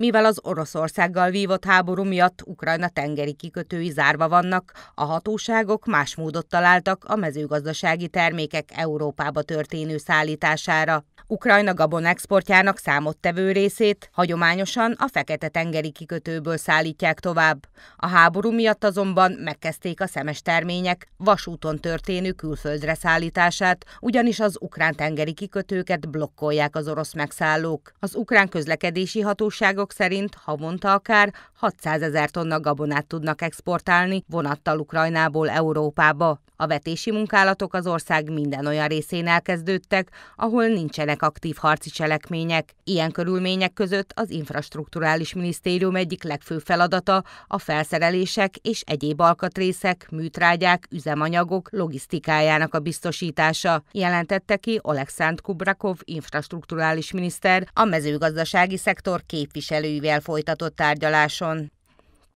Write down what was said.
mivel az Oroszországgal vívott háború miatt Ukrajna tengeri kikötői zárva vannak, a hatóságok más módot találtak a mezőgazdasági termékek Európába történő szállítására. Ukrajna gabon exportjának számottevő részét hagyományosan a Fekete-tengeri kikötőből szállítják tovább. A háború miatt azonban megkezdték a szemes termények vasúton történő külföldre szállítását, ugyanis az ukrán tengeri kikötőket blokkolják az orosz megszállók. Az ukrán közlekedési hatóságok számok szerint havonta akár 600 ezer tonna gabonát tudnak exportálni vonattal Ukrajnából Európába. A vetési munkálatok az ország minden olyan részén elkezdődtek, ahol nincsenek aktív harci cselekmények. Ilyen körülmények között az infrastruktúrális minisztérium egyik legfő feladata a felszerelések és egyéb alkatrészek, műtrágyák, üzemanyagok logisztikájának a biztosítása, jelentette ki Alexand Kubrakov infrastruktúrális miniszter a mezőgazdasági szektor képviselő képviselőivel folytatott tárgyaláson.